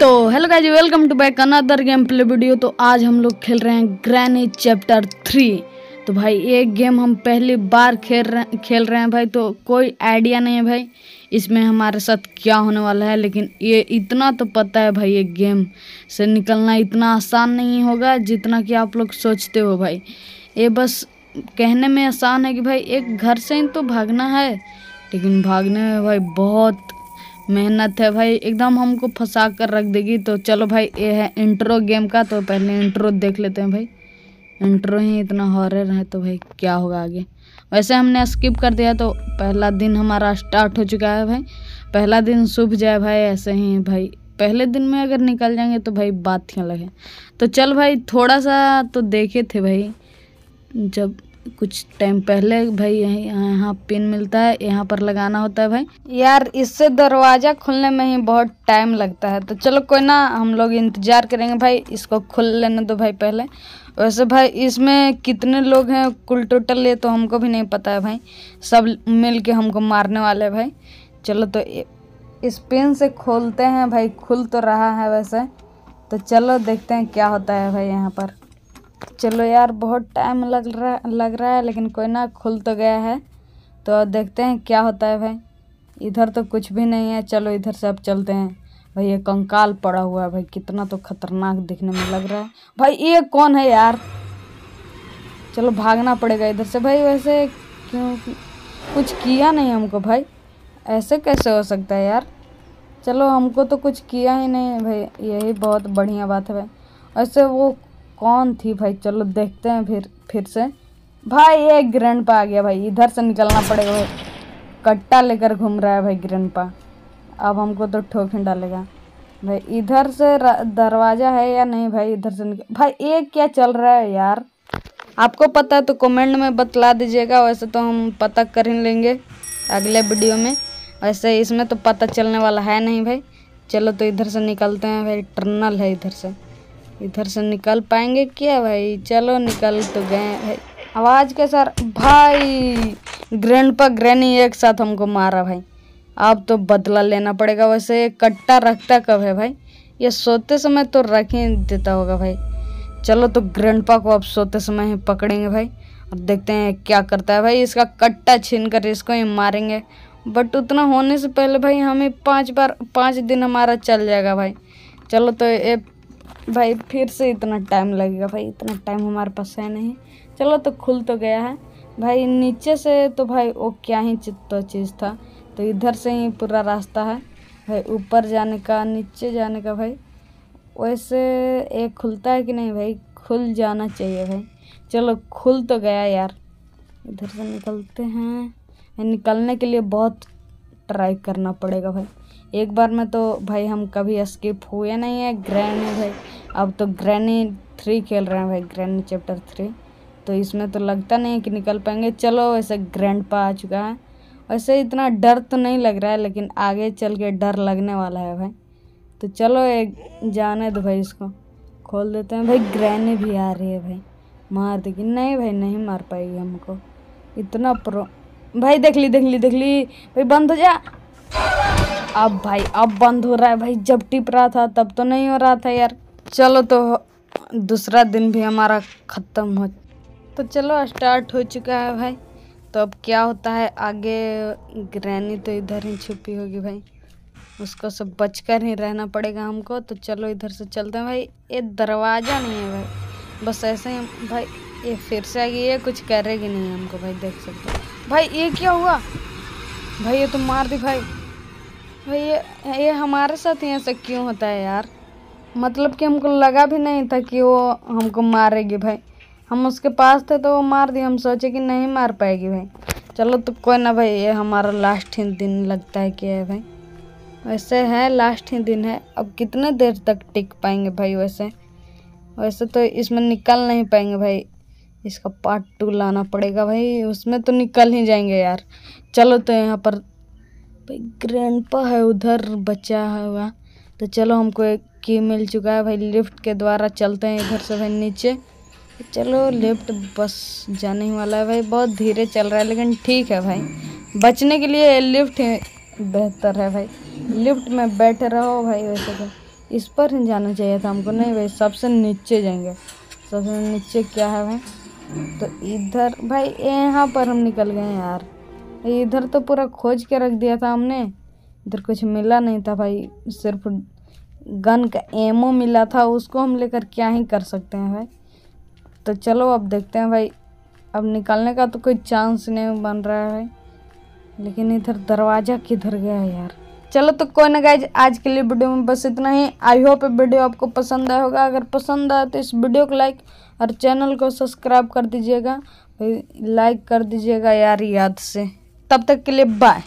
तो hello guys welcome to back another game play video तो आज हम लोग खेल रहे हैं ग्रैनी चैप्टर थ्री तो भाई ये गेम हम पहली बार खेल रहे खेल रहे हैं भाई तो कोई आइडिया नहीं है भाई इसमें हमारे साथ क्या होने वाला है लेकिन ये इतना तो पता है भाई ये गेम से निकलना इतना आसान नहीं होगा जितना कि आप लोग सोचते हो भाई ये बस कहने में आसान है कि भाई एक घर से ही तो भागना है लेकिन भागने में भाई बहुत मेहनत है भाई एकदम हमको फंसा कर रख देगी तो चलो भाई ये है इंट्रो गेम का तो पहले इंट्रो देख लेते हैं भाई इंट्रो ही इतना हॉरर है तो भाई क्या होगा आगे वैसे हमने स्किप कर दिया तो पहला दिन हमारा स्टार्ट हो चुका है भाई पहला दिन शुभ जाए भाई ऐसे ही भाई पहले दिन में अगर निकल जाएंगे तो भाई बात ही अलग है तो चल भाई थोड़ा सा तो देखे थे भाई जब कुछ टाइम पहले भाई यहाँ यहाँ पिन मिलता है यहाँ पर लगाना होता है भाई यार इससे दरवाज़ा खुलने में ही बहुत टाइम लगता है तो चलो कोई ना हम लोग इंतज़ार करेंगे भाई इसको खुल लेने दो भाई पहले वैसे भाई इसमें कितने लोग हैं कुल टोटल ये तो हमको भी नहीं पता है भाई सब मिल के हमको मारने वाले हैं भाई चलो तो इस पिन से खोलते हैं भाई खुल तो रहा है वैसे तो चलो देखते हैं क्या होता है भाई यहाँ पर चलो यार बहुत टाइम लग रहा लग रहा है लेकिन कोई ना खुल तो गया है तो देखते हैं क्या होता है भाई इधर तो कुछ भी नहीं है चलो इधर से अब चलते हैं भाई ये कंकाल पड़ा हुआ है भाई कितना तो खतरनाक दिखने में लग रहा है भाई ये कौन है यार चलो भागना पड़ेगा इधर से भाई वैसे क्यों कुछ किया नहीं हमको भाई ऐसे कैसे हो सकता है यार चलो हमको तो कुछ किया ही नहीं भाई यही बहुत बढ़िया बात है भाई ऐसे वो कौन थी भाई चलो देखते हैं फिर फिर से भाई ये ग्रैंड पा आ गया भाई इधर से निकलना पड़ेगा भाई कट्टा लेकर घूम रहा है भाई ग्रैंड पा अब हमको तो ठोकन डालेगा भाई इधर से दरवाज़ा है या नहीं भाई इधर से निकल भाई ये क्या चल रहा है यार आपको पता है तो कमेंट में बतला दीजिएगा वैसे तो हम पता कर ही लेंगे अगले वीडियो में वैसे इसमें तो पता चलने वाला है नहीं भाई चलो तो इधर से निकलते हैं भाई टर्नल है इधर से इधर से निकल पाएंगे क्या भाई चलो निकल तो गए आवाज के सर भाई ग्रैंड पर ग्रैनी एक साथ हमको मारा भाई अब तो बदला लेना पड़ेगा वैसे कट्टा रखता कब है भाई ये सोते समय तो रख ही देता होगा भाई चलो तो पा को अब सोते समय ही पकड़ेंगे भाई और देखते हैं क्या करता है भाई इसका कट्टा छीन कर इसको ही मारेंगे बट उतना होने से पहले भाई हमें पांच बार पांच दिन हमारा चल जाएगा भाई चलो तो ये भाई फिर से इतना टाइम लगेगा भाई इतना टाइम हमारे पास है नहीं चलो तो खुल तो गया है भाई नीचे से तो भाई वो क्या ही तो चीज़ था तो इधर से ही पूरा रास्ता है भाई ऊपर जाने का नीचे जाने का भाई वैसे एक खुलता है कि नहीं भाई खुल जाना चाहिए भाई चलो खुल तो गया यार इधर से निकलते हैं निकलने के लिए बहुत ट्राई करना पड़ेगा भाई एक बार में तो भाई हम कभी स्किप हुए नहीं है ग्रैनी भाई अब तो ग्रैनी थ्री खेल रहे हैं भाई ग्रैनी चैप्टर थ्री तो इसमें तो लगता नहीं है कि निकल पाएंगे चलो वैसे ग्रैंड पा आ चुका है वैसे इतना डर तो नहीं लग रहा है लेकिन आगे चल के डर लगने वाला है भाई तो चलो एक जाने दो भाई इसको खोल देते हैं भाई ग्रैनी भी आ रही है भाई मार देगी नहीं भाई नहीं मार पाएगी हमको इतना प्रो भाई देख ली देख ली देख ली भाई बंद हो जा अब भाई अब बंद हो रहा है भाई जब टिप रहा था तब तो नहीं हो रहा था यार चलो तो दूसरा दिन भी हमारा ख़त्म हो तो चलो स्टार्ट हो चुका है भाई तो अब क्या होता है आगे ग्रैनी तो इधर ही छुपी होगी भाई उसको सब बचकर ही रहना पड़ेगा हमको तो चलो इधर से चलते हैं भाई ये दरवाज़ा नहीं है भाई बस ऐसे ही भाई ये फिर से आ गई ये कुछ करेगी नहीं हमको भाई देख सकते भाई ये क्या हुआ भाई ये तो मार दी भाई हाँ, ये ये हमारे साथ ही ऐसा क्यों होता है यार मतलब कि हमको लगा भी नहीं था कि वो हमको मारेगी भाई हम उसके पास थे तो वो मार दी हम सोचे कि नहीं मार पाएगी भाई चलो तो कोई ना भाई ये हमारा लास्ट ही दिन लगता है कि है भाई वैसे है लास्ट ही दिन है अब कितने देर तक टिक पाएंगे भाई वैसे वैसे तो इसमें निकल नहीं पाएंगे भाई इसका पार्ट टू लाना पड़ेगा भाई उसमें तो निकल ही जाएंगे यार चलो तो यहाँ पर भाई ग्रैंडपा है उधर बचा हुआ तो चलो हमको एक की मिल चुका है भाई लिफ्ट के द्वारा चलते हैं इधर से भाई नीचे चलो लिफ्ट बस जाने ही वाला है भाई बहुत धीरे चल रहा है लेकिन ठीक है भाई बचने के लिए लिफ्ट बेहतर है भाई लिफ्ट में बैठे रहो भाई वैसे तो इस पर ही जाना चाहिए था हमको नहीं भाई सबसे नीचे जाएंगे सबसे नीचे क्या है भाई तो इधर भाई यहाँ पर हम निकल गए यार इधर तो पूरा खोज के रख दिया था हमने इधर कुछ मिला नहीं था भाई सिर्फ गन का एमओ मिला था उसको हम लेकर क्या ही कर सकते हैं भाई तो चलो अब देखते हैं भाई अब निकालने का तो कोई चांस नहीं बन रहा है भाई लेकिन इधर दरवाज़ा किधर गया यार चलो तो कोई ना गाइज आज के लिए वीडियो में बस इतना ही आई होप वीडियो आपको पसंद आया होगा अगर पसंद आया तो इस वीडियो को लाइक और चैनल को सब्सक्राइब कर दीजिएगा लाइक कर दीजिएगा यार याद से तब तक के लिए बाय